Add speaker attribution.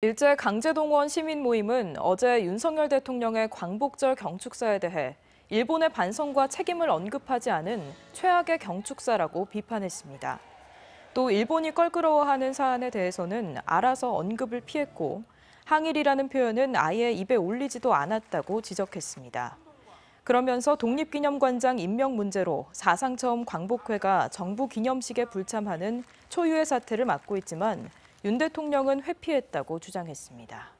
Speaker 1: 일제 강제동원 시민 모임은 어제 윤석열 대통령의 광복절 경축사에 대해 일본의 반성과 책임을 언급하지 않은 최악의 경축사라고 비판했습니다. 또 일본이 껄끄러워하는 사안에 대해서는 알아서 언급을 피했고 항일이라는 표현은 아예 입에 올리지도 않았다고 지적했습니다. 그러면서 독립기념관장 임명 문제로 사상 처음 광복회가 정부 기념식에 불참하는 초유의 사태를 맞고 있지만 윤 대통령은 회피했다고
Speaker 2: 주장했습니다.